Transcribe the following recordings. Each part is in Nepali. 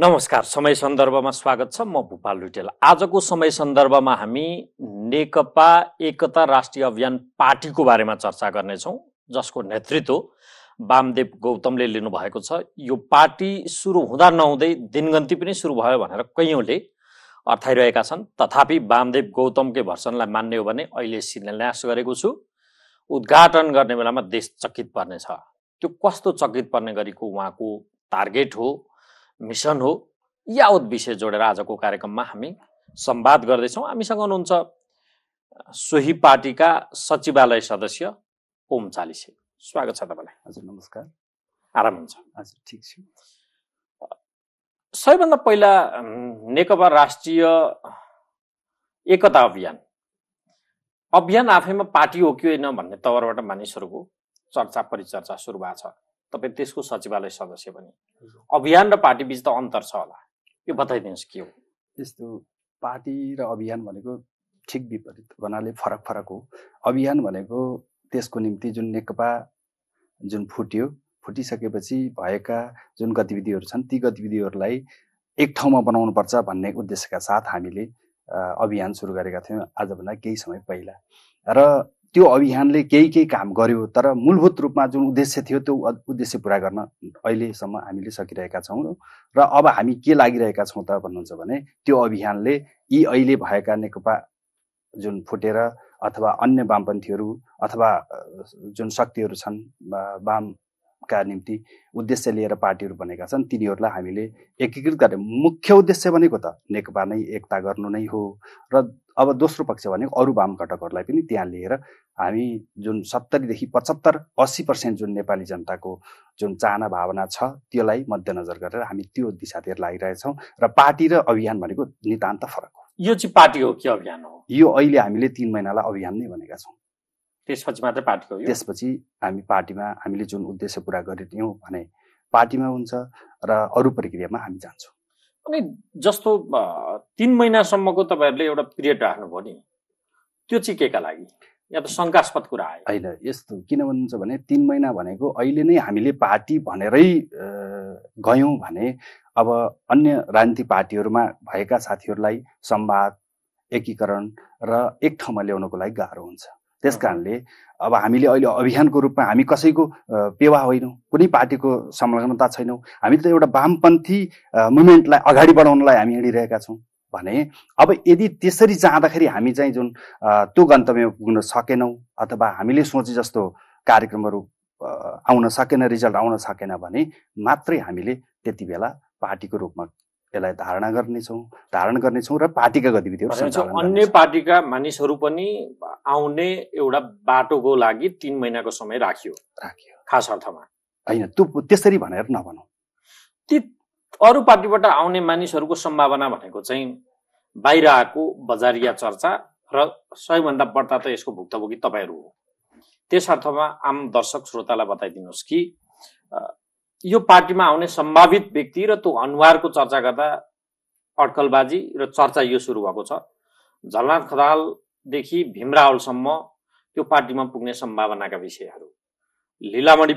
नमस्कार समय सन्दर्भमा स्वागत छ म भूपाल लुटेल आजको समय सन्दर्भमा हामी नेकपा एकता राष्ट्रिय अभियान पार्टीको बारेमा चर्चा गर्नेछौँ जसको नेतृत्व वामदेव गौतमले लिनुभएको छ यो पार्टी सुरु हुँदा नहुँदै दिनगन्ती पनि सुरु भयो भनेर कैयौँले अर्थाइरहेका छन् तथापि वामदेव गौतमकै भर्सनलाई मान्ने हो भने अहिले शिलान्यास गरेको छु उद्घाटन गर्ने बेलामा देश चकित पर्नेछ त्यो कस्तो चकित पर्ने गरेको उहाँको टार्गेट हो मिसन हो यावत विषय जोडेर आजको कार्यक्रममा हामी संवाद गर्दैछौँ हामीसँग हुनुहुन्छ सोही पार्टीका सचिवालय सदस्य ओम चालिसे स्वागत छ तपाईँलाई हजुर नमस्कार आराम हुन्छ हजुर ठिक छ सबैभन्दा पहिला नेकपा राष्ट्रिय एकता अभियान अभियान आफैमा पार्टी हो कि होइन भन्ने तवरबाट मानिसहरूको चर्चा परिचर्चा सुरु भएको छ तपाईँ त्यसको सचिवालय सदस्य पनि अभियान र पार्टी बिच त अन्तर छ होला यो बताइदिनुहोस् के हो यस्तो पार्टी र अभियान भनेको ठिक विपरीत भन्नाले फरक फरक हो अभियान भनेको त्यसको निम्ति जुन नेकपा जुन फुट्यो फुटिसकेपछि भएका जुन गतिविधिहरू छन् ती गतिविधिहरूलाई एक ठाउँमा बनाउनुपर्छ भन्ने उद्देश्यका साथ हामीले अभियान सुरु गरेका थियौँ आजभन्दा केही समय पहिला र त्यो अभियानले केही केही काम गर्यो तर मूलभूत रूपमा जुन उद्देश्य थियो त्यो उद्देश्य पुरा गर्न अहिलेसम्म हामीले सकिरहेका छौँ र अब हामी के लागिरहेका छौँ त भन्नुहुन्छ भने त्यो अभियानले यी अहिले भएका नेकपा जुन फुटेर अथवा अन्य वामपन्थीहरू अथवा जुन शक्तिहरू छन् वाम का निम्ति उद्देश्य लिएर पार्टीहरू बनेका छन् तिनीहरूलाई हामीले एकीकृत गर्ने मुख्य उद्देश्य भनेको त नेकपा नै एकता गर्नु नै हो र अब दोस्रो पक्ष भनेको अरू वाम घटकहरूलाई पनि त्यहाँ लिएर हामी जुन सत्तरीदेखि पचहत्तर अस्सी पर्सेन्ट जुन नेपाली जनताको जुन चाहना भावना छ त्यसलाई मध्यनजर गरेर हामी त्यो दिशातिर लागिरहेछौँ र पार्टी र अभियान भनेको नितान्त फरक हो यो चाहिँ पार्टी हो कि अभियान हो यो अहिले हामीले तिन महिनालाई अभियान नै भनेका छौँ त्यसपछि मात्र पार्टीको त्यसपछि हामी पार्टीमा हामीले जुन उद्देश्य पुरा गरिदियौँ भने पार्टीमा हुन्छ र अरू प्रक्रियामा हामी जान्छौँ अनि जस्तो तिन महिनासम्मको तपाईँहरूले एउटा पिरियड राख्नुभयो नि त्यो चाहिँ के का लागि या त शङ्कास्पद कुरा आयो होइन यस्तो किन भन्नुहुन्छ भने तिन महिना भनेको अहिले नै हामीले पार्टी भनेरै गयौँ भने अब अन्य राजनीतिक पार्टीहरूमा भएका साथीहरूलाई संवाद एकीकरण र एक ठाउँमा ल्याउनको लागि गाह्रो हुन्छ त्यस कारणले अब हामीले अहिले अभियानको रूपमा हामी कसैको पेवा होइनौँ कुनै पार्टीको संलग्नता छैनौँ हामी त एउटा वामपन्थी मुभमेन्टलाई अगाडि बढाउनलाई हामी हिँडिरहेका छौँ भने अब यदि त्यसरी जाँदाखेरि हामी चाहिँ जुन त्यो गन्तव्यमा पुग्न सकेनौँ अथवा हामीले सोचे जस्तो कार्यक्रमहरू आउन सकेन रिजल्ट आउन सकेन भने मात्रै हामीले त्यति बेला पार्टीको रूपमा यसलाई धारणा गर्नेछौँ धारण गर्नेछौँ र पार्टीका गतिविधिहरू अन्य पार्टीका मानिसहरू पनि आउने एउटा बाटोको लागि तिन महिनाको समय राखियो राखियो खास अर्थमा होइन त्यो त्यसरी भनेर नभनौँ ती अरू पार्टीबाट आउने मानिसहरूको सम्भावना भनेको चाहिँ बाहिर आएको बजारिया चर्चा र सबैभन्दा बढ्ता त यसको भुक्तभोगी तपाईँहरू हो त्यस अर्थमा आम दर्शक श्रोतालाई बताइदिनुहोस् कि यो पार्टीमा आउने सम्भावित व्यक्ति र त्यो अनुहारको चर्चा गर्दा अड्कलबाजी र चर्चा यो सुरु भएको छ झलनाथ खदालदेखि भीमरावलसम्म त्यो पार्टीमा पुग्ने सम्भावनाका विषयहरू लिलामणि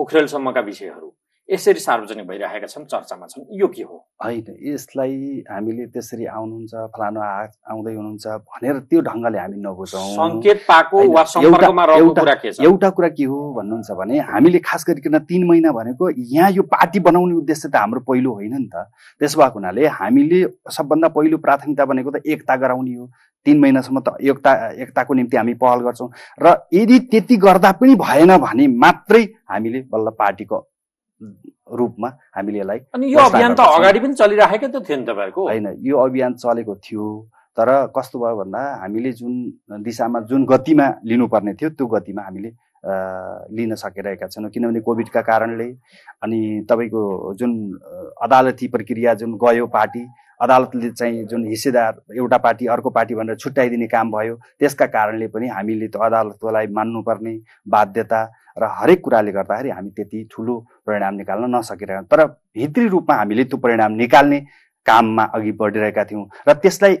पोखरेलसम्मका विषयहरू यसरी सार्वजनिक भइरहेका छन् चर्चामा छन् यो के हो होइन यसलाई हामीले त्यसरी आउनुहुन्छ फलानु आउँदै हुनुहुन्छ भनेर त्यो ढङ्गले हामी नबुझौँ सङ्केत पाएको वा सम्पर्कमा कुरा के छ एउटा कुरा के हो भन्नुहुन्छ भने हामीले खास गरिकन तिन महिना भनेको यहाँ यो पार्टी बनाउने उद्देश्य त हाम्रो पहिलो होइन नि त त्यसो भएको हुनाले हामीले सबभन्दा पहिलो प्राथमिकता भनेको त एकता गराउने हो तिन महिनासम्म त एकता एकताको निम्ति हामी पहल गर्छौँ र यदि त्यति गर्दा पनि भएन भने मात्रै हामीले बल्ल पार्टीको रूपमा हामीले यसलाई अनि यो अभियान त अगाडि पनि चलिराखेको त थियो नि तपाईँहरूको होइन यो अभियान चलेको थियो तर कस्तो भयो भन्दा हामीले जुन दिशामा जुन गतिमा लिनुपर्ने थियो त्यो गतिमा हामीले लिन सकिरहेका छैनौँ किनभने कोभिडका कारणले अनि तपाईँको जुन अदालती प्रक्रिया जुन गयो पार्टी अदालतले चाहिँ जुन हिस्सेदार एउटा पार्टी अर्को पार्टी भनेर छुट्याइदिने काम भयो त्यसका कारणले पनि हामीले त्यो अदालतलाई मान्नुपर्ने बाध्यता र हरेक कुराले गर्दाखेरि हामी त्यति ठुलो परिणाम निकाल्न नसकिरहेका तर भित्री रूपमा हामीले त्यो परिणाम निकाल्ने काममा अघि बढिरहेका थियौँ र त्यसलाई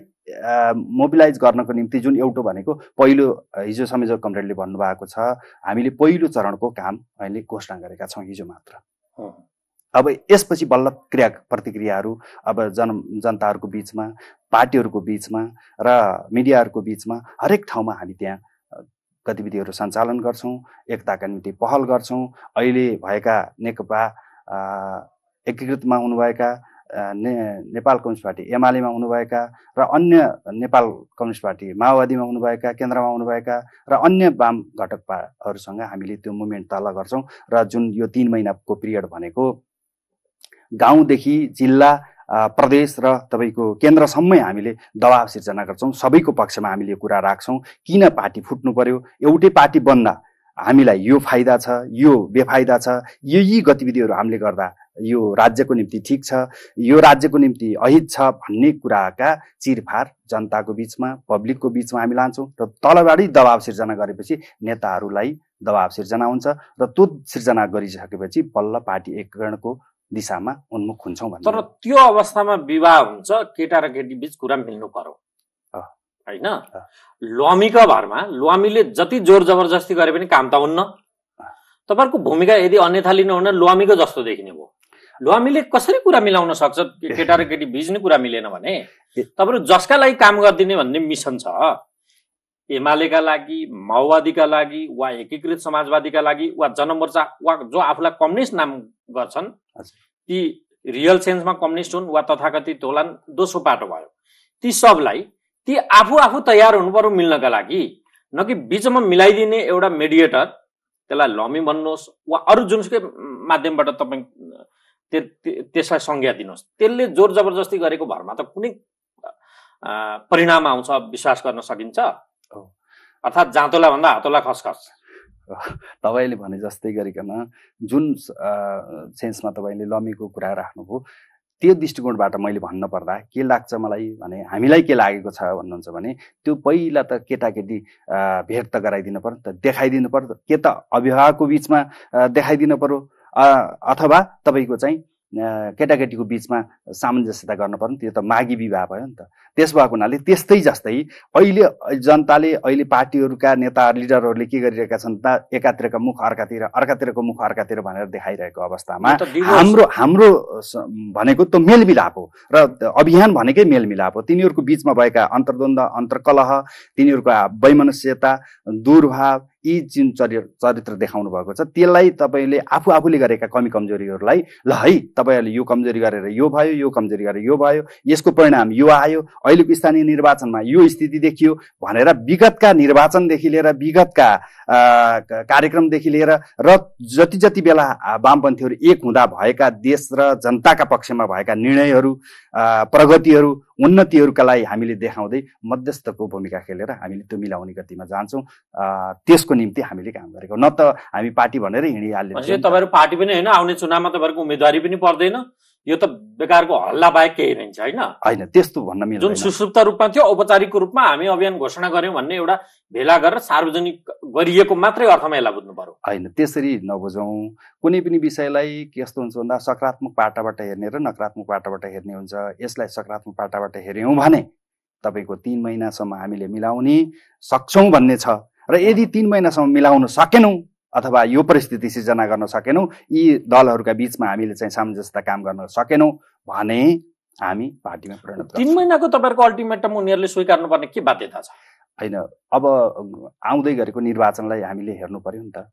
मोबिलाइज गर्नको निम्ति जुन एउटो भनेको पहिलो हिजो संयोजक कमरेडले भन्नुभएको छ हामीले पहिलो चरणको काम अहिले घोषणा गरेका छौँ हिजो मात्र अब यसपछि बल्ल क्रिया प्रतिक्रियाहरू अब जन जनताहरूको बिचमा पार्टीहरूको बिचमा र मिडियाहरूको बिचमा हरेक ठाउँमा हामी त्यहाँ गतिविधिहरू सञ्चालन गर्छौँ एकताका निम्ति पहल गर्छौँ अहिले भएका नेकपा एकीकृतमा हुनुभएका ने नेपाल कम्युनिस्ट पार्टी एमालेमा हुनुभएका र अन्य नेपाल कम्युनिस्ट पार्टी माओवादीमा हुनुभएका केन्द्रमा हुनुभएका र अन्य वाम घटकहरूसँग हामीले त्यो मुभमेन्ट तल गर्छौँ र जुन यो तिन महिनाको पिरियड भनेको गाउँदेखि जिल्ला प्रदेश र तपाईँको केन्द्रसम्मै हामीले दबाब सिर्जना गर्छौँ सबैको पक्षमा हामीले यो कुरा राख्छौँ किन पार्टी फुट्नु पर्यो एउटै पार्टी बन्दा हामीलाई यो फाइदा छ यो बेफाइदा छ यो यी गतिविधिहरू हामीले गर्दा यो राज्यको निम्ति ठिक छ यो राज्यको निम्ति अहित छ भन्ने कुराका चिरफार जनताको बिचमा पब्लिकको बिचमा हामी लान्छौँ र तलबाटै दबाब सिर्जना गरेपछि नेताहरूलाई दबाब सिर्जना हुन्छ र त्यो सिर्जना गरिसकेपछि बल्ल पार्टी एकीकरणको दिशामा उन्मुख हुन्छौँ तर त्यो अवस्थामा विवाह हुन्छ केटा र केटी बिच कुरा मिल्नु पर्यो होइन ल्वामीको भरमा ल्वामीले जति जोर जबरजस्ती गरे पनि काम त हुन्न तपाईँहरूको भूमिका यदि अन्यथा लिनुहुन्न ल्वामीको जस्तो देखिने भयो ल्वामीले कसरी कुरा मिलाउन सक्छ केटा र केटी बिच नै कुरा मिलेन भने तपाईँहरू जसका लागि काम गरिदिने भन्ने मिसन छ एमालेका लागि माओवादीका लागि वा एकीकृत समाजवादीका लागि वा जनमोर्चा वा जो आफूलाई कम्युनिस्ट नाम गर्छन् ती रियल सेन्समा कम्युनिस्ट हुन् वा तथाकथित होलान् दोस्रो पाटो भयो ती सबलाई ती आफू आफू तयार हुनु पर्यो मिल्नका लागि न कि बिचमा मिलाइदिने एउटा मेडिएटर त्यसलाई लमी भन्नुहोस् वा अरू जुनसुकै माध्यमबाट तपाईँ त्यसलाई संज्ञा दिनुहोस् त्यसले जोर जबरजस्ती गरेको भरमा त कुनै परिणाम आउँछ विश्वास गर्न सकिन्छ अर्थात् जाँतोला भन्दा हातोला खसखस तपाईँले भने जस्तै गरिकन जुन सेन्समा तपाईँले लमीको कुरा राख्नुभयो त्यो दृष्टिकोणबाट मैले भन्न पर्दा के लाग्छ मलाई भने हामीलाई के लागेको छ भन्नुहुन्छ भने त्यो पहिला त केटाकेटी भेट त गराइदिनु पर्यो त देखाइदिनु पर्यो के त अभिभावकको बिचमा देखाइदिनु पर्यो अथवा तपाईँको चाहिँ केटाकेटीको बिचमा सामञ्जस्यता गर्न पर्ने त्यो त माघी विवाह भयो नि त त्यस भएको हुनाले त्यस्तै जस्तै अहिले जनताले अहिले पार्टीहरूका नेताहरू लिडरहरूले के गरिरहेका छन् त एकातिरका मुख अर्कातिर अर्कातिरको मुख अर्कातिर भनेर देखाइरहेको अवस्थामा हाम्रो हाम्रो भनेको त मेलमिलाप हो र अभियान भनेकै मेलमिलाप हो तिनीहरूको बिचमा भएका अन्तर्द्वन्द अन्तर्कलह तिनीहरूको वैमनस्यता दुर्भाव यी जुन चरित्र चरित्र देखाउनु भएको छ त्यसलाई तपाईँले आफू आफूले गरेका कमी कमजोरीहरूलाई ल है तपाईँहरूले यो कमजोरी गरेर यो भयो यो कमजोरी गरेर यो भयो यसको परिणाम यो आयो अहिलेको स्थानीय निर्वाचनमा यो स्थिति देखियो भनेर विगतका निर्वाचनदेखि लिएर विगतका कार्यक्रमदेखि लिएर र जति जति बेला वामपन्थीहरू एक हुँदा भएका देश र जनताका पक्षमा भएका निर्णयहरू प्रगतिहरू उन्नतिहरूका लागि हामीले देखाउँदै मध्यस्थको भूमिका खेलेर हामीले त्यो मिलाउने गतिमा जान्छौँ त्यसको निम्ति हामीले काम गरेको न त हामी पार्टी भनेर हिँडिहाल्ने तपाईँहरू पार्टी पनि होइन आउने चुनावमा तपाईँहरूको उम्मेदवारी पनि पर्दैन यो त बेकारको हल्ला बाहेक केही रहन्छ होइन होइन त्यस्तो भन्न मिल्छ जुन सुसुप्त रूपमा थियो औपचारिक रूपमा हामी अभियान घोषणा गऱ्यौँ भन्ने एउटा भेला गरेर सार्वजनिक गरिएको मात्रै अर्थमा यसलाई बुझ्नु पर्यो होइन त्यसरी नबुझौँ कुनै पनि विषयलाई कस्तो हुन्छ भन्दा सकारात्मक पाटाबाट हेर्ने र नकारात्मक पाटाबाट हेर्ने हुन्छ यसलाई सकारात्मक पाटाबाट हेऱ्यौँ भने तपाईँको तिन महिनासम्म हामीले मिलाउने सक्छौँ भन्ने छ र यदि तिन महिनासम्म मिलाउन सकेनौँ अथवा यो परिस्थिति सिर्जना गर्न सकेनौँ यी दलहरूका बिचमा हामीले चाहिँ सामञ्जस्यता काम गर्न सकेनौँ भने हामी पार्टीमा परिणत तिन महिनाको तपाईँहरूको अल्टिमेटम उनीहरूले स्वीकार्नुपर्ने के बाध्यता छ होइन अब आउँदै गरेको निर्वाचनलाई हामीले हेर्नु पर्यो नि त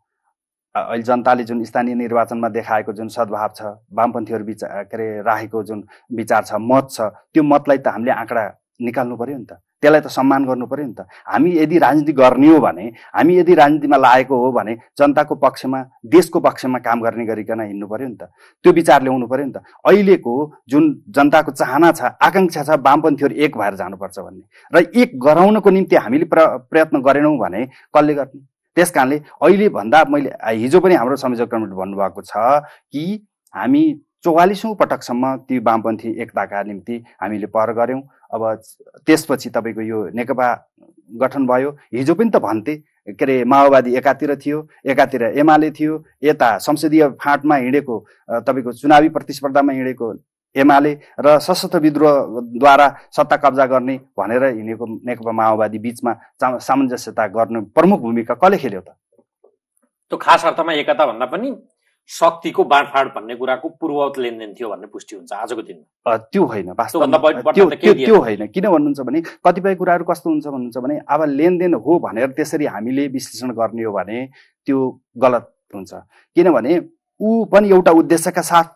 अहिले जनताले जुन स्थानीय निर्वाचनमा देखाएको जुन सद्भाव छ वामपन्थीहरू बिच के अरे राखेको जुन विचार छ मत छ त्यो मतलाई त हामीले आँकडा निकाल्नु पऱ्यो नि त त्यसलाई त सम्मान गर्नु पऱ्यो नि त हामी यदि राजनीति गर्ने हो भने हामी यदि राजनीतिमा लागेको हो भने जनताको पक्षमा देशको पक्षमा काम गर्ने गरिकन हिँड्नु पऱ्यो नि त त्यो विचार ल्याउनु पऱ्यो नि त अहिलेको जुन जनताको चाहना छ आकाङ्क्षा छ वामपन्थीहरू एक भएर जानुपर्छ भन्ने र एक गराउनको निम्ति हामीले प्र प्रयत्न गरेनौँ भने कसले गर्ने त्यस कारणले अहिलेभन्दा मैले हिजो पनि हाम्रो संयोजक कमिटी भन्नुभएको छ कि हामी चौवालिसौँ पटकसम्म ती वामपन्थी एकताका निम्ति हामीले पर गऱ्यौँ अब त्यसपछि तपाईँको यो नेकपा गठन भयो हिजो पनि त भन्थे के अरे माओवादी एकातिर थियो एकातिर एमाले थियो यता संसदीय फाँटमा हिँडेको तपाईँको चुनावी प्रतिस्पर्धामा हिँडेको एमाले र सशस्त्र विद्रोहद्वारा सत्ता कब्जा गर्ने भनेर हिँडेको नेकपा माओवादी बिचमा सामञ्जस्यता गर्नु प्रमुख भूमिका कसले खेल्यो त त्यो खास अर्थमा एकता भन्दा पनि शक्तिको बाँडफाँड भन्ने कुराको पूर्ववत लेनदेन थियो भन्ने पुष्टि हुन्छ आजको दिनमा त्यो होइन त्यो होइन किन भन्नुहुन्छ भने कतिपय कुराहरू कस्तो हुन्छ भन्नुहुन्छ भने अब लेनदेन हो भनेर त्यसरी हामीले विश्लेषण गर्ने हो भने त्यो गलत हुन्छ किनभने ऊ पनि एउटा उद्देश्यका साथ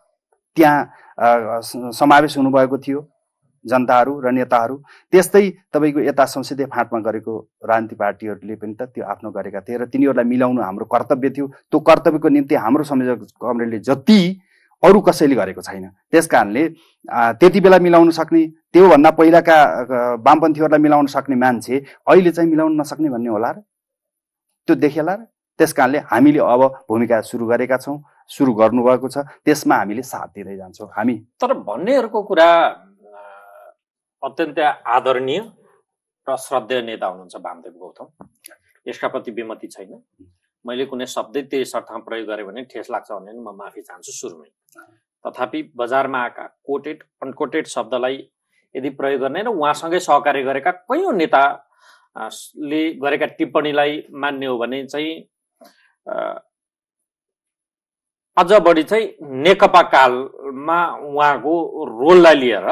त्यहाँ समावेश हुनुभएको थियो जनताहरू र नेताहरू त्यस्तै तपाईँको यता संसदीय फाँटमा गरेको राजनीति पार्टीहरूले पनि त त्यो आफ्नो गरेका थिए र तिनीहरूलाई मिलाउनु हाम्रो कर्तव्य थियो त्यो कर्तव्यको निम्ति हाम्रो संयोजक कमरेडले जति अरू कसैले गरेको छैन त्यस कारणले त्यति बेला मिलाउन सक्ने त्योभन्दा पहिलाका वामपन्थीहरूलाई मिलाउन सक्ने मान्छे अहिले चाहिँ मिलाउन नसक्ने भन्ने होला र त्यो देखेला र त्यस कारणले हामीले अब भूमिका सुरु गरेका छौँ सुरु गर्नुभएको छ त्यसमा हामीले साथ दिँदै जान्छौँ हामी तर भन्नेहरूको कुरा अत्यन्तै आदरणीय र श्रद्धेय नेता हुनुहुन्छ वामदेव गौतम यसका प्रति विमति छैन मैले कुनै शब्दै त्यस अर्थमा प्रयोग गरेँ भने ठेस लाग्छ भने म माफी चाहन्छु सुरुमै तथापि बजारमा आएका कोटेड अनकोटेड शब्दलाई यदि प्रयोग गर्ने र उहाँसँगै सहकार्य गरेका कैयौँ नेता ले गरेका टिप्पणीलाई मान्ने हो भने चाहिँ अझ बढी चाहिँ नेकपा कालमा उहाँको रोललाई लिएर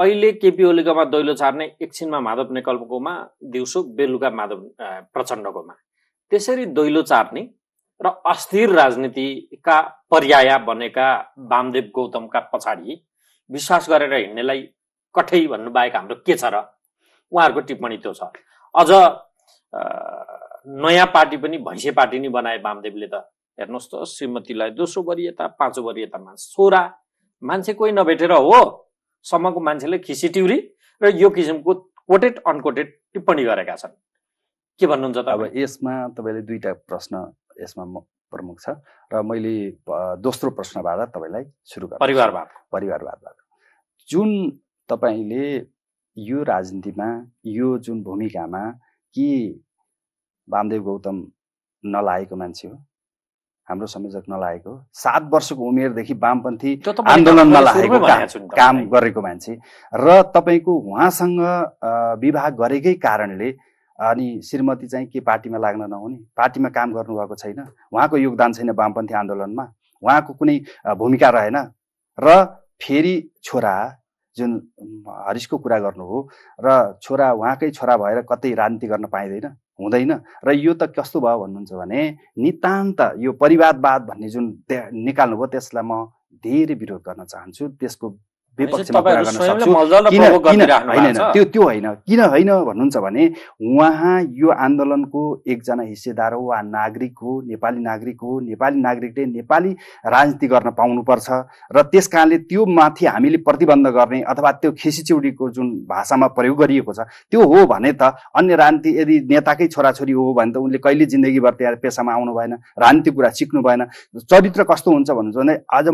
अहिले केपी ओलीकामा दैलो छार्ने एकछिनमा माधव नेकपाकोमा दिउँसो बेलुका माधव प्रचण्डकोमा त्यसरी दैलो चार्ने र अस्थिर राजनीतिका पर्याय बनेका वामदेव गौतमका पछाडि विश्वास गरेर हिँड्नेलाई कठै भन्नुबाहेक हाम्रो के छ र उहाँहरूको टिप्पणी त्यो छ अझ नयाँ पार्टी पनि भैँसे पार्टी नै बनाए वामदेवले त हेर्नुहोस् त श्रीमतीलाई दोस्रो वरियता पाँचौँ वरियतामा छोरा मान्छे कोही नभेटेर हो सम्मको मान्छेले खिसी टिउरी र यो किसिमको कोटेड अनकोटेड टिप्पणी गरेका छन् के भन्नुहुन्छ त अब यसमा तपाईँले दुईवटा प्रश्न यसमा प्रमुख छ र मैले दोस्रो प्रश्नबाट तपाईँलाई सुरु गरेँ परिवारवाद परिवारवादबाट जुन तपाईँले यो राजनीतिमा यो जुन भूमिकामा के वामदेव गौतम नलाएको मान्छे हो हाम्रो संयोजक नलागेको सात वर्षको उमेरदेखि वामपन्थी आन्दोलनमा लागेको काम गरेको मान्छे र तपाईँको उहाँसँग विवाह गरेकै कारणले अनि श्रीमती चाहिँ के पार्टीमा लाग्न नहुने पार्टीमा काम गर्नुभएको छैन उहाँको योगदान छैन वामपन्थी आन्दोलनमा उहाँको कुनै भूमिका रहेन र फेरि छोरा जुन हरिशको कुरा गर्नु हो र छोरा उहाँकै छोरा भएर कतै राजनीति गर्न पाइँदैन हुँदैन र यो त कस्तो भयो भन्नुहुन्छ भने नितान्त यो परिवादवाद भन्ने जुन निकाल्नुभयो त्यसलाई म धेरै विरोध गर्न चाहन्छु त्यसको त्यो त्यो होइन किन होइन भन्नुहुन्छ भने उहाँ यो आन्दोलनको एकजना हिस्सेदार हो वा नागरिक हो नेपाली नागरिक हो नेपाली नागरिकले नेपाली राजनीति गर्न पाउनुपर्छ र त्यस कारणले त्यो माथि हामीले प्रतिबन्ध गर्ने अथवा त्यो खिसिचौडीको जुन भाषामा प्रयोग गरिएको छ त्यो हो भने त अन्य राजनीति यदि नेताकै छोराछोरी हो भने त उनले कहिले जिन्दगीभर त्यहाँ पेसामा आउनु भएन राजनीति कुरा सिक्नु भएन चरित्र कस्तो हुन्छ भन्नुहुन्छ भने आज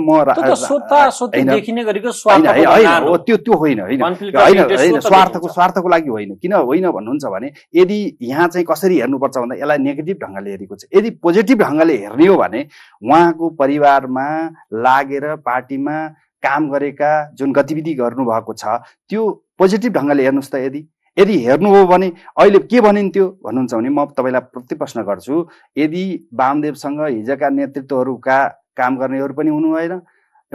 म त्यो त्यो होइन होइन होइन स्वार्थको स्वार्थको लागि होइन किन होइन भन्नुहुन्छ भने यदि यहाँ चाहिँ कसरी हेर्नुपर्छ भन्दा यसलाई नेगेटिभ ढङ्गले हेरेको छ यदि पोजिटिभ ढङ्गले हेर्ने हो भने उहाँको परिवारमा लागेर पार्टीमा काम गरेका जुन गतिविधि गर्नुभएको छ त्यो पोजिटिभ ढङ्गले हेर्नुहोस् त यदि यदि हेर्नु हो भने अहिले के भनिन्थ्यो भन्नुहुन्छ भने म तपाईँलाई प्रति प्रश्न गर्छु यदि वामदेवसँग हिजका नेतृत्वहरूका काम गर्नेहरू पनि हुनु भएन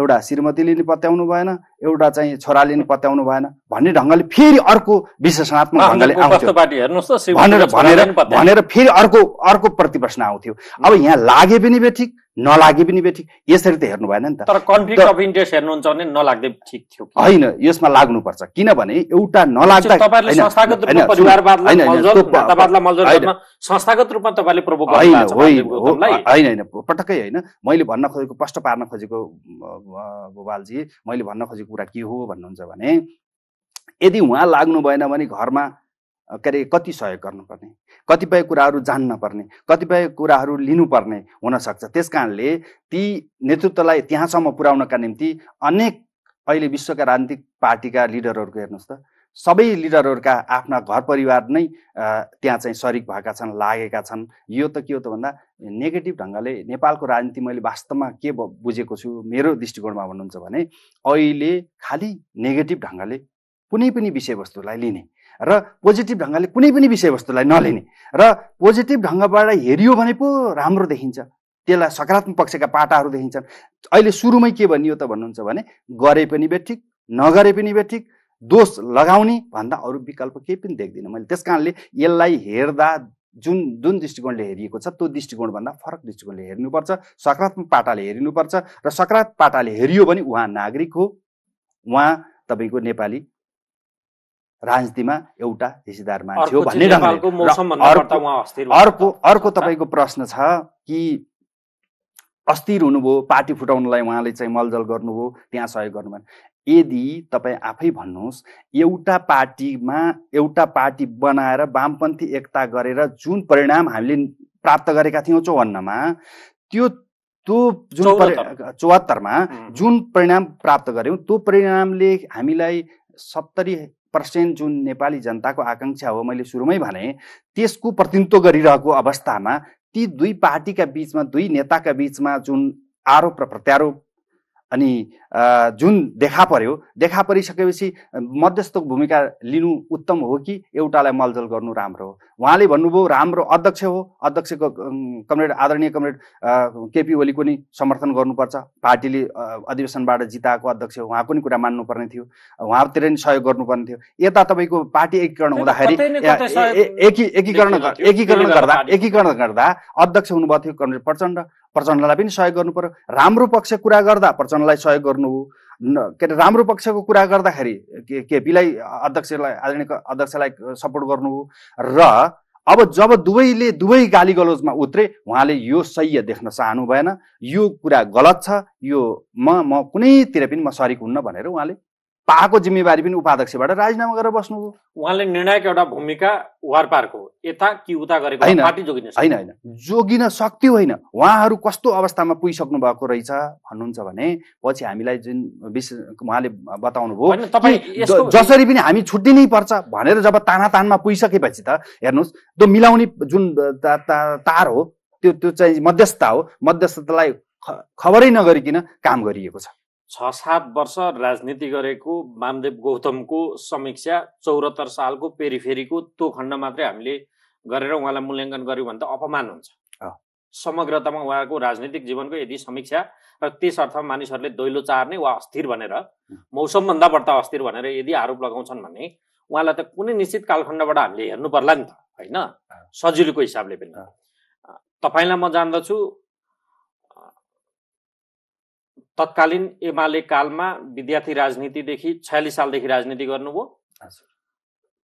एउटा श्रीमतीले नि पत्याउनु भएन एउटा चाहिँ छोराले नि पत्याउनु भएन भन्ने ढङ्गले फेरि अर्को विश्लेषणात्मक ढङ्गले आउँथ्यो भनेर भनेर फेरि अर्को अर्को प्रतिप्रश्न आउँथ्यो अब यहाँ लागे पनि बेठिक नलागे पनि बेठी यसरी त हेर्नु भएन नि त तर कन्फ्लिक्ट अफ इन्ट्रेस्ट हेर्नुहुन्छ भने नलाग्दै ठिक थियो होइन यसमा लाग्नुपर्छ किनभने एउटा नलाग्दा संस्थागत रूपमा होइन होइन पटक्कै होइन मैले भन्न खोजेको प्रश्न पार्न खोजेको गोपालजी मैले भन्न खोजेको कुरा के हो भन्नुहुन्छ भने यदि उहाँ लाग्नु भएन भने घरमा के अरे कति सहयोग गर्नुपर्ने कतिपय कुराहरू जान्न पर्ने कतिपय कुराहरू लिनुपर्ने हुनसक्छ त्यस कारणले ती नेतृत्वलाई त्यहाँसम्म पुर्याउनका निम्ति अनेक अहिले विश्वका राजनीतिक पार्टीका लिडरहरूको हेर्नुहोस् त सबै लिडरहरूका आफ्ना घर परिवार नै त्यहाँ चाहिँ सरिक भएका छन् लागेका छन् यो त के हो त भन्दा नेगेटिभ ढङ्गले नेपालको राजनीति मैले वास्तवमा के बुझेको छु मेरो दृष्टिकोणमा भन्नुहुन्छ भने अहिले खालि नेगेटिभ ढङ्गले कुनै पनि विषयवस्तुलाई लिने र पोजिटिभ ढङ्गले कुनै पनि विषयवस्तुलाई नलिने र पोजिटिभ ढङ्गबाट हेरियो भने पो राम्रो देखिन्छ त्यसलाई सकारात्मक पक्षका पाटाहरू देखिन्छन् अहिले सुरुमै के भनियो त भन्नुहुन्छ भने गरे पनि बेठिक नगरे पनि बेठिक दोष लगाउने भन्दा अरू विकल्प केही पनि देख्दिनँ मैले त्यस कारणले यसलाई हेर्दा जुन जुन दृष्टिकोणले हेरिएको छ त्यो दृष्टिकोणभन्दा फरक दृष्टिकोणले हेर्नुपर्छ सकारात्मक पाटाले हेरिनुपर्छ र सकारात्मक पाटाले हेरियो भने उहाँ नागरिक हो उहाँ तपाईँको नेपाली राजनीतिमा एउटा हिस्सेदार मान्छे हो भन्ने अर्को अर्को तपाईँको प्रश्न छ कि अस्थिर हुनुभयो पार्टी फुटाउनलाई उहाँले चाहिँ मलजल गर्नुभयो त्यहाँ सहयोग गर्नु यदि तपाईँ आफै भन्नुहोस् एउटा पार्टीमा एउटा पार्टी बनाएर वामपन्थी एकता गरेर जुन परिणाम हामीले प्राप्त गरेका थियौँ चौवन्नमा त्यो त्यो जुन चौहत्तरमा जुन परिणाम प्राप्त गऱ्यौँ त्यो परिणामले हामीलाई सत्तरी पर्सेन्ट जुन नेपाली जनताको आकाङ्क्षा हो मैले सुरुमै भने त्यसको प्रतिनिधित्व गरिरहेको अवस्थामा ती दुई पार्टीका बिचमा दुई नेताका बिचमा जुन आरोप र प्रत्यारोप अनि जुन देखा पर्यो देखा परिसकेपछि मध्यस्थको भूमिका लिनु उत्तम हो कि एउटालाई मलजल गर्नु राम्रो हो उहाँले भन्नुभयो राम्रो अध्यक्ष हो अध्यक्षको कमरेड आदरणीय कमरेड केपी ओलीको नि समर्थन गर्नुपर्छ पार्टीले अधिवेशनबाट जिताएको अध्यक्ष हो उहाँको नि कुरा मान्नुपर्ने थियो उहाँहरूतिर नि सहयोग गर्नुपर्ने थियो यता तपाईँको पार्टी एकीकरण हुँदाखेरि एकीकरण एकीकरण गर्दा एकीकरण गर्दा अध्यक्ष हुनुभएको थियो कमरेड प्रचण्ड प्रचण्डलाई पनि सहयोग गर्नु पऱ्यो राम्रो पक्ष कुरा गर्दा प्रचण्डलाई सहयोग गर्नु हो के अरे राम्रो पक्षको कुरा गर्दाखेरि के केपीलाई अध्यक्षलाई आदरणीय अध्यक्षलाई सपोर्ट गर्नु हो र अब जब दुवैले दुवै गाली गलोजमा उत्रे उहाँले यो सह्य देख्न चाहनु भएन यो कुरा गलत छ यो म म कुनैतिर पनि म सरिक हुन्न भनेर उहाँले पाको जिम्मेवारी पनि उपाध्यक्षबाट राजीनामा गरेर बस्नुभयो उहाँले निर्णायक एउटा भूमिका वारपारको यता कि उता गरेको होइन होइन होइन जोगिन सक्थ्यो होइन उहाँहरू कस्तो अवस्थामा पुगिसक्नु भएको रहेछ भन्नुहुन्छ भने पछि हामीलाई जुन विशेष उहाँले बताउनु भयो तपाईँ जसरी पनि हामी छुट्टिनै पर्छ भनेर जब ताना तानमा पुगिसकेपछि त हेर्नुहोस् त्यो मिलाउने जुन तार हो त्यो त्यो चाहिँ मध्यस्थता हो मध्यस्थतालाई खबरै नगरिकन काम गरिएको छ छ सात वर्ष राजनीति गरेको वामदेव गौतमको समीक्षा चौरात्तर सालको पेरिफेरीको त्यो खण्ड मात्रै हामीले गरेर उहाँलाई मूल्याङ्कन गऱ्यौँ भने त अपमान हुन्छ समग्रतामा उहाँको राजनीतिक जीवनको यदि समीक्षा र त्यस अर्थमा मानिसहरूले दैलो चार्ने वा अस्थिर भनेर मौसमभन्दा बढ्ता अस्थिर भनेर यदि आरोप लगाउँछन् भने उहाँलाई त कुनै निश्चित कालखण्डबाट हामीले हेर्नु पर्ला नि त होइन सजिलोको हिसाबले पनि तपाईँलाई म जान्दछु तत्कालीन एमाले कालमा विद्यार्थी राजनीतिदेखि छयालिस सालदेखि राजनीति गर्नुभयो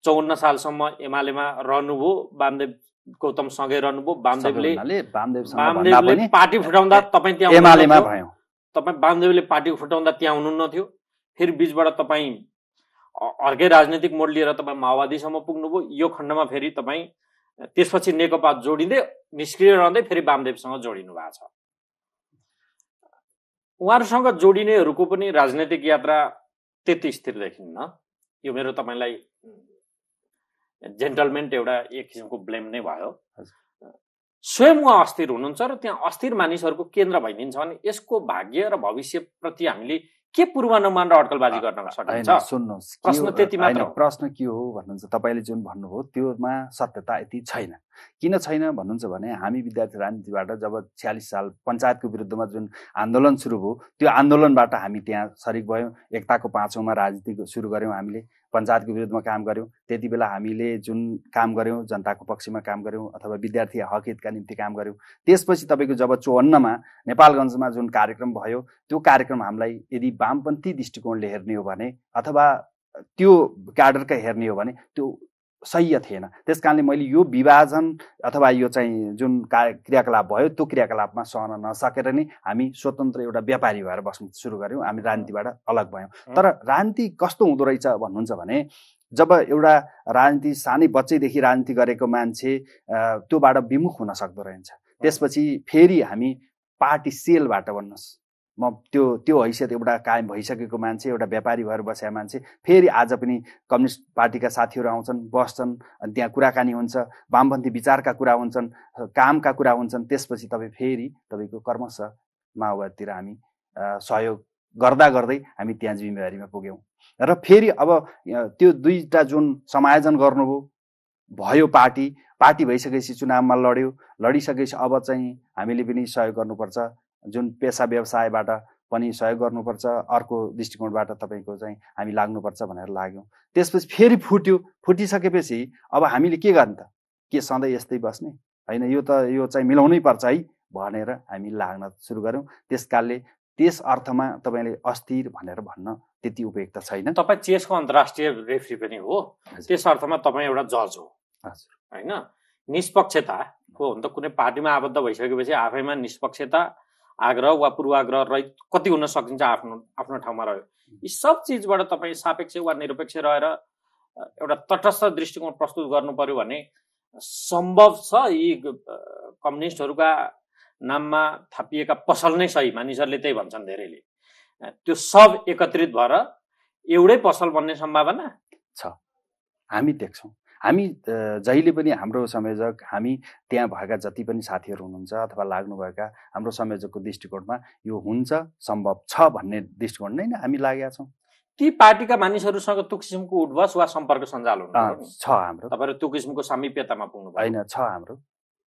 चौन्न सालसम्म एमालेमा रहनुभयो वामदेव गौतम सँगै रहनुभयो वामदेवले वामदेवले पार्टी फुटाउँदा तपाईँ त्यहाँ तपाईँ वामदेवले पार्टी फुटाउँदा त्यहाँ हुनुहुन्नथ्यो फेरि बिचबाट तपाईँ अर्कै राजनीतिक मोड लिएर तपाईँ माओवादीसम्म पुग्नुभयो यो खण्डमा फेरि तपाईँ त्यसपछि नेकपा जोडिँदै निष्क्रिय रहँदै फेरि वामदेवसँग जोडिनु भएको छ उहाँहरूसँग जोडिनेहरूको पनि राजनैतिक यात्रा त्यति स्थिर देखिन्न यो मेरो तपाईँलाई जेन्टलमेन्ट एउटा एक किसिमको ब्लेम नै भयो स्वयं उहाँ अस्थिर हुनुहुन्छ र त्यहाँ अस्थिर मानिसहरूको केन्द्र भइदिन्छ भने यसको भाग्य र भविष्यप्रति हामीले के पूर्वानुमान र अड्कलबाजी गर्न सकिन्छ प्रश्न त्यति मात्र प्रश्न के हो भन्नुहुन्छ तपाईँले जुन भन्नुभयो त्योमा सत्यता यति छैन किन छैन भन्नुहुन्छ भने हामी विद्यार्थी राजनीतिबाट जब छ्यालिस साल पञ्चायतको विरुद्धमा जुन आन्दोलन सुरु भयो त्यो आन्दोलनबाट हामी त्यहाँ सरिक भयौँ एकताको पाँचौँमा राजनीति सुरु गऱ्यौँ हामीले पञ्चायतको विरुद्धमा काम गऱ्यौँ त्यति बेला हामीले जुन काम गऱ्यौँ जनताको पक्षमा काम गऱ्यौँ अथवा विद्यार्थी हक हितका निम्ति काम गऱ्यौँ त्यसपछि तपाईँको जब चौवन्नमा नेपालगञ्जमा जुन कार्यक्रम भयो त्यो कार्यक्रम हामीलाई यदि वामपन्थी दृष्टिकोणले हेर्ने हो भने अथवा त्यो क्याडरका हेर्ने हो भने त्यो सह्य थिएन त्यस कारणले मैले यो विभाजन अथवा यो चाहिँ जुन का क्रियाकलाप भयो त्यो क्रियाकलापमा सहन नसकेर नै हामी स्वतन्त्र एउटा व्यापारी भएर बस्न सुरु गऱ्यौँ हामी राजनीतिबाट अलग भयौँ तर राजनीति कस्तो हुँदो रहेछ भन्नुहुन्छ भने जब एउटा राजनीति सानै बच्चैदेखि राजनीति गरेको मान्छे त्योबाट विमुख हुन सक्दो रहेछ त्यसपछि फेरि हामी पार्टी सेलबाट भन्नुहोस् म त्यो त्यो हैसियत एउटा कायम भइसकेको मान्छे एउटा व्यापारी भएर बसेका मान्छे फेरि आज पनि कम्युनिस्ट पार्टीका साथीहरू आउँछन् बस्छन् अनि त्यहाँ कुराकानी हुन्छ वामपन्थी विचारका कुरा हुन्छन् कामका कुरा हुन्छन् त्यसपछि तपाईँ फेरि तपाईँको कर्मश माओवादीतिर हामी सहयोग गर्दा गर्दै हामी त्यहाँ जिम्मेवारीमा पुग्यौँ र फेरि अब त्यो दुईवटा जुन समायोजन गर्नुभयो भयो पार्टी पार्टी भइसकेपछि चुनावमा लड्यो लडिसकेपछि अब चाहिँ हामीले पनि सहयोग गर्नुपर्छ जुन पेसा व्यवसायबाट पनि सहयोग गर्नुपर्छ अर्को दृष्टिकोणबाट तपाईँको चाहिँ हामी लाग्नुपर्छ भनेर लाग्यौँ त्यसपछि फेरि फुट्यो फुटिसकेपछि अब हामीले के गर्ने त के सधैँ यस्तै बस्ने होइन यो त यो चाहिँ मिलाउनै पर्छ है भनेर हामी लाग्न सुरु गऱ्यौँ त्यस कारणले त्यस अर्थमा तपाईँले अस्थिर भनेर भन्न त्यति उपयुक्त छैन तपाईँ चेसको अन्तर्राष्ट्रिय रेफ्री पनि हो त्यस अर्थमा तपाईँ एउटा जज हो हजुर होइन निष्पक्षताको हुन त कुनै पार्टीमा आबद्ध भइसकेपछि आफैमा निष्पक्षता आग्रह वा पूर्वाग्रह रहित कति हुन सकिन्छ आफ्नो आफ्नो ठाउँमा रह्यो यी सब चिजबाट तपाईँ सापेक्ष वा निरपेक्ष रहेर एउटा तटस्थ दृष्टिकोण प्रस्तुत गर्नु पर्यो भने सम्भव छ यी कम्युनिस्टहरूका नाममा थापिएका पसल नै सही मानिसहरूले त्यही भन्छन् धेरैले त्यो सब एकत्रित भएर एउटै पसल बन्ने सम्भावना छ हामी देख्छौँ हामी जहिले पनि हाम्रो संयोजक हामी त्यहाँ भएका जति पनि साथीहरू हुनुहुन्छ अथवा लाग्नुभएका हाम्रो संयोजकको दृष्टिकोणमा यो हुन्छ सम्भव छ भन्ने दृष्टिकोण नै हामी लागेका छौँ ती पार्टीका मानिसहरूसँग त्यो किसिमको उठबस वा सम्पर्क सञ्जाल छ हाम्रो तपाईँहरू त्यो किसिमको सामिप्यतामा पुग्नु होइन छ हाम्रो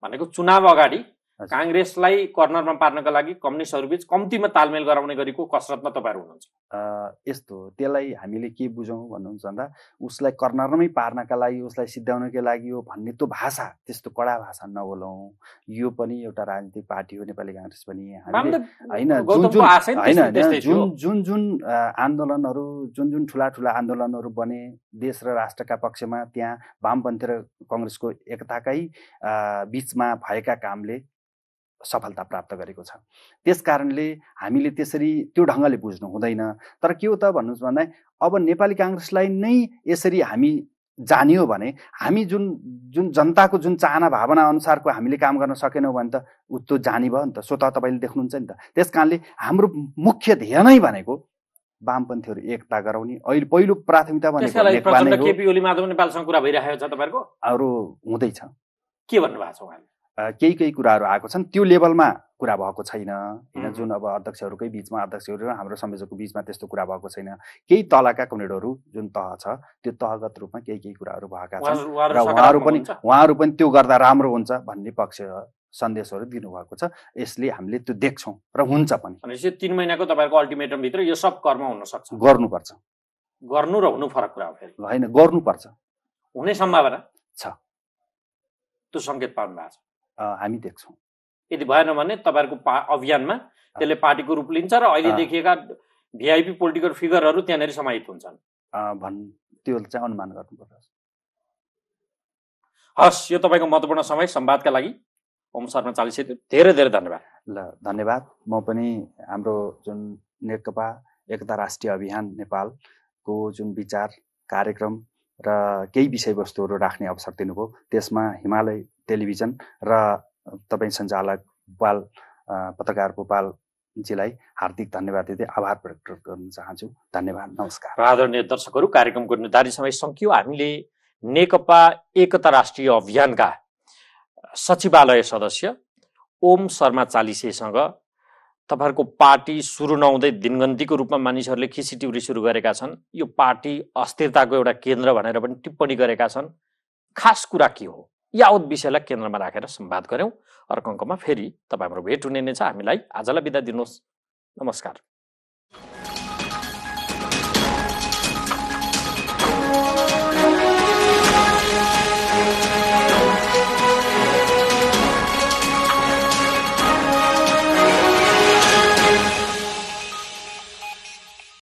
भनेको चुनाव अगाडि काङ्ग्रेसलाई कर्नरमा पार्नका लागि कम्युनिस्टहरू बिच कम्तीमा तालमेल गराउने गरेको कसरतमा तपाईँहरू हुनुहुन्छ यस्तो त्यसलाई हामीले के बुझौँ भन्नुहुन्छ भन्दा उसलाई कर्नरमै पार्नका लागि उसलाई सिद्ध्याउनकै लागि हो भन्ने त्यो भाषा त्यस्तो कडा भाषा नबोलाउँ यो पनि एउटा राजनीतिक पार्टी हो नेपाली काङ्ग्रेस पनि होइन जुन जुन जुन जुन आन्दोलनहरू जुन जुन ठुला ठुला आन्दोलनहरू बने देश र राष्ट्रका पक्षमा त्यहाँ वामपन्थी र कङ्ग्रेसको एकताकै बिचमा भएका कामले सफलता प्राप्त गरेको छ त्यस कारणले हामीले त्यसरी त्यो ढङ्गले बुझ्नु हुँदैन तर के हो त भन्नुहोस् भन्दा अब नेपाली काङ्ग्रेसलाई नै यसरी हामी जानियो भने हामी जुन जुन जनताको जुन चाहना भावना अनुसारको हामीले काम गर्न सकेनौँ भने त ऊ त्यो जानी भयो नि त स्वतः तपाईँले देख्नुहुन्छ नि त त्यस कारणले हाम्रो मुख्य ध्येय नै भनेको वामपन्थीहरू एकता गराउने अहिले पहिलो प्राथमिकता भनेको अरू हुँदैछ के भन्नुभएको छ उहाँले केही केही कुराहरू आएको छन् त्यो लेभलमा कुरा भएको छैन होइन जुन अब अध्यक्षहरूकै बिचमा अध्यक्षहरू र हाम्रो संयोजकको बिचमा त्यस्तो कुरा भएको छैन केही तलका कमिटीहरू जुन तह छ त्यो तहगत रूपमा केही केही कुराहरू भएका छन् र उहाँहरू पनि उहाँहरू पनि त्यो गर्दा राम्रो हुन्छ भन्ने पक्ष सन्देशहरू दिनुभएको छ यसले हामीले त्यो देख्छौँ र हुन्छ पनि तिन महिनाको तपाईँको अल्टिमेटमभित्र यो सब कर्म हुन सक्छ गर्नुपर्छ गर्नु र हुनु फरक कुरा हो फेरि होइन गर्नुपर्छ हुने सम्भावना छ त्यो सङ्केत पाउनु भएको छ हामी देख्छौँ यदि भएन भने तपाईँहरूको पा अभियानमा त्यसले पार्टीको रूप लिन्छ र अहिले देखिएका भिआइपी पोलिटिकल फिगरहरू त्यहाँनिर समाहित हुन्छन् भन् त्यो चाहिँ अनुमान गर्नुपर्छ हस् यो तपाईँको महत्त्वपूर्ण समय सम्वादका लागि ओम शर्मा चालिस धेरै धेरै धन्यवाद ल धन्यवाद म पनि हाम्रो जुन नेकपा एकता राष्ट्रिय अभियान नेपालको जुन विचार कार्यक्रम र केही विषयवस्तुहरू राख्ने अवसर दिनुभयो त्यसमा हिमालय टेलिभिजन र तपाईँ सञ्चालक गोपाल पत्रकार जीलाई हार्दिक धन्यवाद दिँदै आभार प्रकट गर्न चाहन्छु धन्यवाद नमस्कार आदरणीय दर्शकहरू कार्यक्रमको निर्धारित समय सकियो हामीले नेकपा एकता राष्ट्रिय अभियानका सचिवालय सदस्य ओम शर्मा चालिसेसँग तपाईँहरूको पार्टी सुरु नहुँदै दिनगन्तीको रूपमा मानिसहरूले खिसिटिउरी सुरु गरेका छन् यो पार्टी अस्थिरताको एउटा केन्द्र भनेर पनि टिप्पणी गरेका छन् खास कुरा के हो यावत विषयलाई केन्द्रमा राखेर संवाद गऱ्यौँ अर्को अङ्कमा फेरि तपाईँहरू भेट हुने नै छ हामीलाई आजलाई बिदा दिनुहोस् नमस्कार